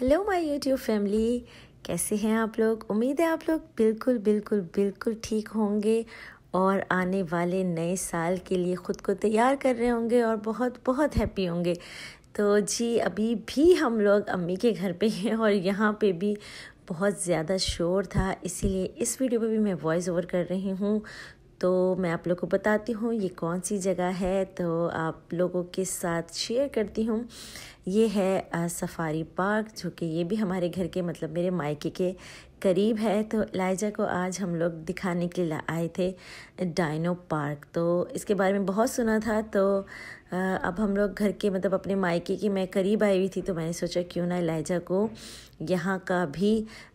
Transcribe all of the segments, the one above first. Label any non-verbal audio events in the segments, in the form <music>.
hello my YouTube family कैसे हैं आप लोग उम्मीद है आप लोग बिल्कुल बिल्कुल बिल्कुल ठीक होंगे और आने वाले नए साल के लिए ख़ुद को तैयार कर रहे होंगे और बहुत बहुत हैप्पी होंगे तो जी अभी भी हम लोग अम्मी के घर पे हैं और यहाँ पे भी बहुत ज़्यादा शोर था इसीलिए इस वीडियो पे भी मैं वॉइस ओवर कर रही हूँ तो मैं आप लोग को बताती हूँ ये कौन सी जगह है तो आप लोगों के साथ शेयर करती हूँ ये है सफारी पार्क जो कि ये भी हमारे घर के मतलब मेरे मायके के करीब है तो लाइजा को आज हम लोग दिखाने के लिए आए थे डायनो पार्क तो इसके बारे में बहुत सुना था तो अब हम लोग घर के मतलब अपने मायके की मैं करीब आई हुई थी तो मैंने सोचा क्यों ना इलाइजा को यहाँ का भी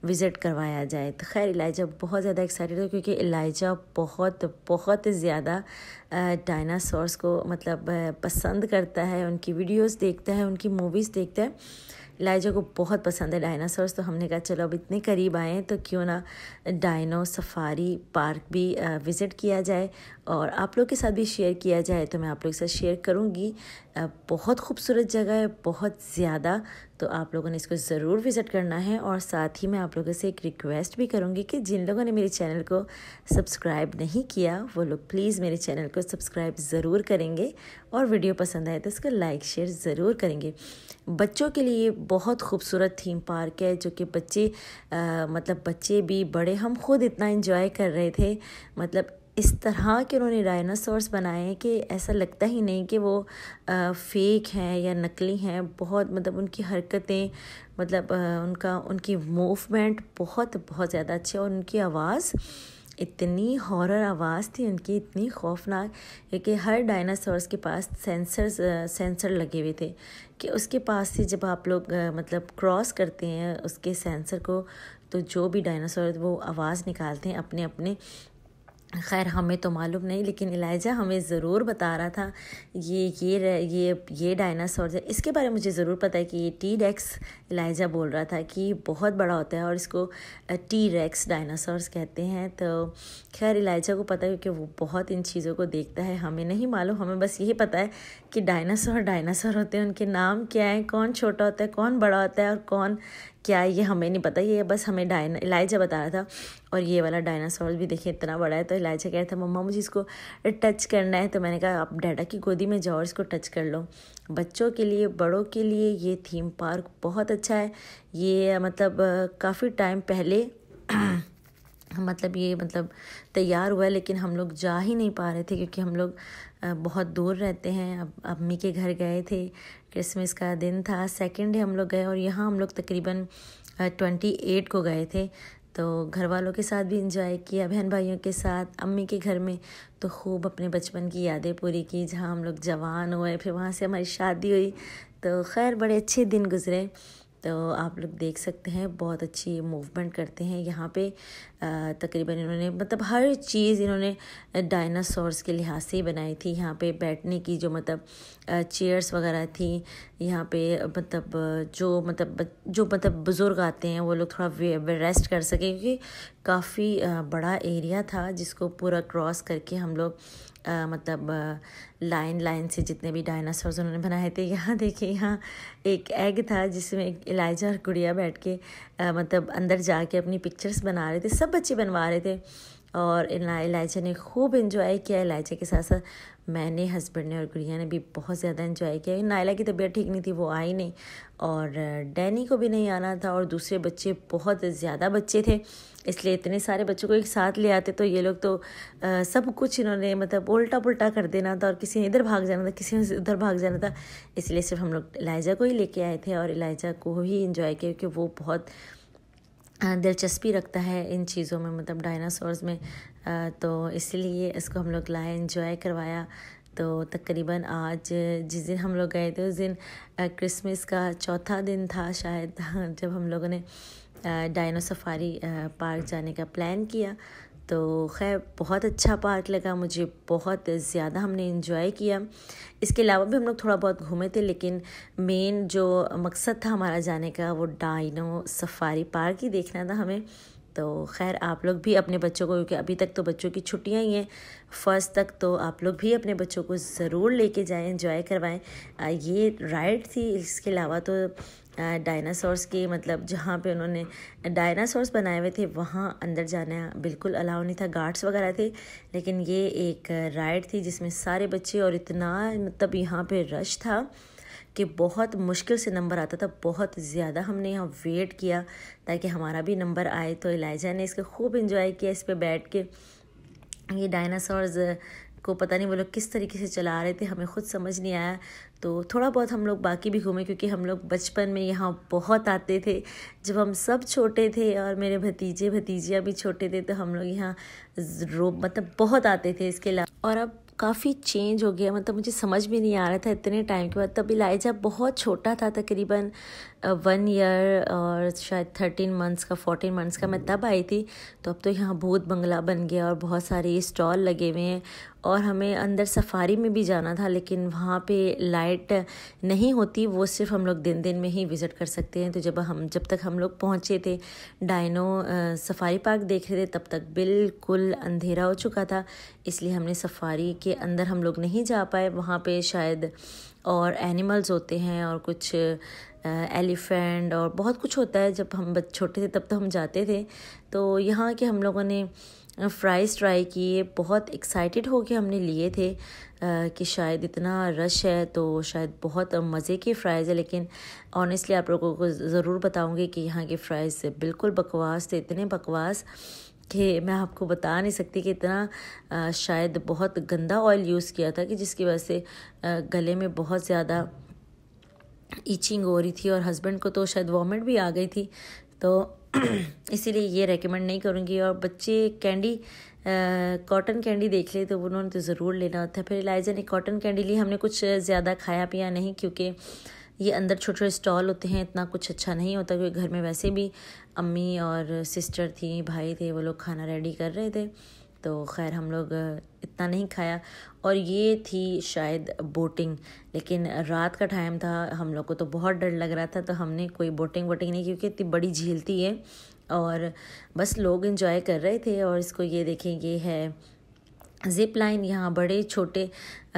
विज़िट करवाया जाए तो खैर इलाइजा बहुत ज़्यादा एक्साइटेड है क्योंकि इलाइजा बहुत बहुत ज़्यादा डायनासोर्स को मतलब पसंद करता है उनकी वीडियोस देखता है उनकी मूवीज़ देखता है लाइजा को बहुत पसंद है डायनासोर्स तो हमने कहा चलो अब इतने करीब आए हैं तो क्यों ना डायनो सफारी पार्क भी विज़िट किया जाए और आप लोग के साथ भी शेयर किया जाए तो मैं आप लोग के साथ शेयर करूँगी बहुत खूबसूरत जगह है बहुत ज़्यादा तो आप लोगों ने इसको ज़रूर विज़िट करना है और साथ ही मैं आप लोगों से एक रिक्वेस्ट भी करूँगी कि जिन लोगों ने मेरे चैनल को सब्सक्राइब नहीं किया वो लोग प्लीज़ मेरे चैनल को सब्सक्राइब ज़रूर करेंगे और वीडियो पसंद आए तो इसको लाइक शेयर ज़रूर करेंगे बच्चों के लिए बहुत खूबसूरत थीम पार्क है जो कि बच्चे आ, मतलब बच्चे भी बड़े हम खुद इतना इन्जॉय कर रहे थे मतलब इस तरह के उन्होंने डायनासोर्स बनाए हैं कि ऐसा लगता ही नहीं कि वो फेक हैं या नकली हैं बहुत मतलब उनकी हरकतें मतलब उनका उनकी मूवमेंट बहुत बहुत ज़्यादा अच्छी और उनकी आवाज़ इतनी हॉरर आवाज़ थी उनकी इतनी खौफनाक क्योंकि हर डायनासोर्स के पास सेंसर्स सेंसर लगे हुए थे कि उसके पास से जब आप लोग मतलब क्रॉस करते हैं उसके सेंसर को तो जो भी डायनासोर वो आवाज़ निकालते हैं अपने अपने खैर हमें तो मालूम नहीं लेकिन इलाइजा हमें ज़रूर बता रहा था ये ये ये ये डायनासोर है इसके बारे में मुझे ज़रूर पता है कि ये टी रेक्स इलाइजा बोल रहा था कि बहुत बड़ा होता है और इसको टी रेक्स डायनासोर्स कहते हैं तो खैर इलाइजा को पता है क्योंकि वो बहुत इन चीज़ों को देखता है हमें नहीं मालूम हमें बस यही पता है कि डायनासोर डायनासोर होते हैं उनके नाम क्या है कौन छोटा होता है कौन बड़ा होता है और कौन क्या ये हमें नहीं पता ये बस हमें डायना इलाइजा बता रहा था और ये वाला डायनासोर भी देखिए इतना बड़ा है तो इलायचा कह रहा था मम्मा मुझे इसको टच करना है तो मैंने कहा आप डाटा की गोदी में जाओ इसको टच कर लो बच्चों के लिए बड़ों के लिए ये थीम पार्क बहुत अच्छा है ये मतलब काफ़ी टाइम पहले <clears throat> मतलब ये मतलब तैयार हुआ है लेकिन हम लोग जा ही नहीं पा रहे थे क्योंकि हम लोग बहुत दूर रहते हैं अब अम्मी के घर गए थे क्रिसमस का दिन था सेकेंड डे हम लोग गए और यहाँ हम लोग तकरीबन ट्वेंटी एट को गए थे तो घर वालों के साथ भी इंजॉय किया बहन भाइयों के साथ अम्मी के घर में तो खूब अपने बचपन की यादें पूरी की जहाँ हम लोग जवान हुए फिर वहाँ से हमारी शादी हुई तो खैर बड़े अच्छे दिन गुजरे तो आप लोग देख सकते हैं बहुत अच्छी मूवमेंट करते हैं यहाँ पे तकरीबन इन्होंने मतलब हर चीज़ इन्होंने डायनासोर्स के लिहाज से ही बनाई थी यहाँ पे बैठने की जो मतलब चेयर्स वगैरह थी यहाँ पे मतलब जो मतलब जो मतलब बुज़ुर्ग आते हैं वो लोग थोड़ा वे रेस्ट कर सकें क्योंकि काफ़ी बड़ा एरिया था जिसको पूरा क्रॉस करके हम लोग आ, मतलब लाइन लाइन से जितने भी डायनासोर्स उन्होंने बनाए थे यहाँ देखिए यहाँ एक एग था जिसमें इलायजा और गुड़िया बैठ के आ, मतलब अंदर जाके अपनी पिक्चर्स बना रहे थे सब बच्चे बनवा रहे थे और इलायचा ने खूब इन्जॉय किया इलायचा के साथ साथ मैंने हस्बैंड ने और गुड़िया ने भी बहुत ज़्यादा इंजॉय किया नायला की तबीयत ठीक नहीं थी वो आई नहीं और डैनी को भी नहीं आना था और दूसरे बच्चे बहुत ज़्यादा बच्चे थे इसलिए इतने सारे बच्चों को एक साथ ले आते तो ये लोग तो आ, सब कुछ इन्होंने मतलब उल्टा पुल्टा कर देना था और किसी ने इधर भाग जाना था किसी ने उधर भाग जाना था इसलिए सिर्फ हम लोग इलायजा को ही लेके आए थे और इलायजा को ही इन्जॉय किया क्योंकि वो बहुत दिलचस्पी रखता है इन चीज़ों में मतलब डायनासोर्स में तो इसलिए इसको हम लोग लाए इन्जॉय करवाया तो तकरीबन आज जिस दिन हम लोग गए थे उस दिन क्रिसमस का चौथा दिन था शायद <laughs> जब हम लोगों ने डायनो सफारी पार्क जाने का प्लान किया तो खैर बहुत अच्छा पार्क लगा मुझे बहुत ज़्यादा हमने इन्जॉय किया इसके अलावा भी हम लोग थोड़ा बहुत घूमे थे लेकिन मेन जो मकसद था हमारा जाने का वो डाइनो सफारी पार्क ही देखना था हमें तो खैर आप लोग भी अपने बच्चों को क्योंकि अभी तक तो बच्चों की छुट्टियां ही हैं फर्स्ट तक तो आप लोग भी अपने बच्चों को ज़रूर लेके जाएं एंजॉय करवाएं ये राइड थी इसके अलावा तो डायनासोर्स के मतलब जहाँ पे उन्होंने डायनासोर्स बनाए हुए थे वहाँ अंदर जाना बिल्कुल अलाउ नहीं था गार्ड्स वगैरह थे लेकिन ये एक राइड थी जिसमें सारे बच्चे और इतना मतलब यहाँ पे रश था कि बहुत मुश्किल से नंबर आता था बहुत ज़्यादा हमने यहाँ वेट किया ताकि हमारा भी नंबर आए तो इलाइजा ने इसको खूब इंजॉय किया इस पर बैठ के ये डायनासॉर्स को पता नहीं वो लोग किस तरीके से चला रहे थे हमें खुद समझ नहीं आया तो थोड़ा बहुत हम लोग बाकी भी घूमे क्योंकि हम लोग बचपन में यहाँ बहुत आते थे जब हम सब छोटे थे और मेरे भतीजे भतीजियाँ भी छोटे थे तो हम लोग यहाँ रो मतलब बहुत आते थे इसके अलावा और अब काफ़ी चेंज हो गया मतलब मुझे समझ भी नहीं आ रहा था इतने टाइम के बाद तब इलाइजा बहुत छोटा था तकरीबन वन uh, ईयर और शायद थर्टीन मंथ्स का फोर्टीन मंथ्स का मैं तब आई थी तो अब तो यहाँ भूत बंगला बन गया और बहुत सारे स्टॉल लगे हुए हैं और हमें अंदर सफारी में भी जाना था लेकिन वहाँ पे लाइट नहीं होती वो सिर्फ हम लोग दिन दिन में ही विज़िट कर सकते हैं तो जब हम जब तक हम लोग पहुँचे थे डायनो सफारी पार्क देख रहे थे तब तक बिल्कुल अंधेरा हो चुका था इसलिए हमने सफारी के के अंदर हम लोग नहीं जा पाए वहाँ पे शायद और एनिमल्स होते हैं और कुछ एलिफेंट और बहुत कुछ होता है जब हम छोटे थे तब तो हम जाते थे तो यहाँ के हम लोगों ने फ्राइज़ ट्राई किए बहुत एक्साइटेड के हमने लिए थे कि शायद इतना रश है तो शायद बहुत मज़े के फ्राइज़ है लेकिन ऑनेस्टली आप लोगों को ज़रूर बताऊँगी कि यहाँ के फ्राइज़ बिल्कुल बकवास थे इतने बकवास कि मैं आपको बता नहीं सकती कि इतना शायद बहुत गंदा ऑयल यूज़ किया था कि जिसकी वजह से गले में बहुत ज़्यादा ईचिंग हो रही थी और हस्बैंड को तो शायद वॉमिट भी आ गई थी तो <clears throat> इसीलिए ये रेकमेंड नहीं करूँगी और बच्चे कैंडी कॉटन कैंडी देख ले तो उन्होंने तो ज़रूर लेना होता है फिर इलाइजा ने कॉटन कैंडी ली हमने कुछ ज़्यादा खाया पिया नहीं क्योंकि ये अंदर छोटे छोटे स्टॉल होते हैं इतना कुछ अच्छा नहीं होता क्योंकि घर में वैसे भी अम्मी और सिस्टर थी भाई थे वो लोग खाना रेडी कर रहे थे तो खैर हम लोग इतना नहीं खाया और ये थी शायद बोटिंग लेकिन रात का टाइम था हम लोग को तो बहुत डर लग रहा था तो हमने कोई बोटिंग वोटिंग नहीं क्योंकि इतनी बड़ी झील थी है और बस लोग इन्जॉय कर रहे थे और इसको ये देखें ये है जिप लाइन यहाँ बड़े छोटे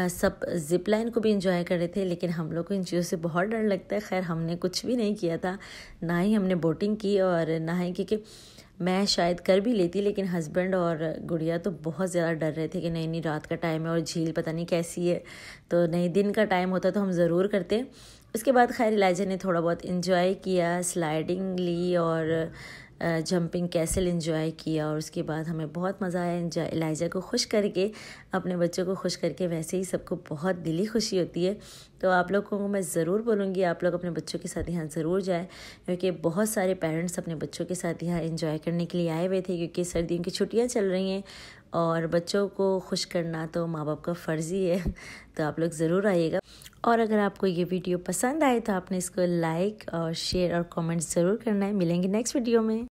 सब जिप लाइन को भी इंजॉय कर रहे थे लेकिन हम लोग को इन चीज़ों से बहुत डर लगता है खैर हमने कुछ भी नहीं किया था ना ही हमने बोटिंग की और ना ही क्योंकि मैं शायद कर भी लेती लेकिन हस्बैंड और गुड़िया तो बहुत ज़्यादा डर रहे थे कि नहीं नहीं रात का टाइम है और झील पता नहीं कैसी है तो नहीं दिन का टाइम होता तो हम ज़रूर करते उसके बाद खैर इलाजा ने थोड़ा बहुत इन्जॉय किया स्लाइडिंग ली और जंपिंग कैसल इन्जॉय किया और उसके बाद हमें बहुत मज़ा आया इन्जॉय एलाइजा को खुश करके अपने बच्चों को खुश करके वैसे ही सबको बहुत दिली खुशी होती है तो आप लोगों को मैं ज़रूर बोलूँगी आप लोग अपने बच्चों के साथ यहाँ ज़रूर जाएँ क्योंकि बहुत सारे पेरेंट्स अपने बच्चों के साथ यहाँ इन्जॉय करने के लिए आए हुए थे क्योंकि सर्दियों की छुट्टियाँ चल रही हैं और बच्चों को खुश करना तो माँ बाप का फ़र्ज़ी है तो आप लोग ज़रूर आइएगा और अगर आपको ये वीडियो पसंद आए तो आपने इसको लाइक और शेयर और कमेंट ज़रूर करना है मिलेंगे नेक्स्ट वीडियो में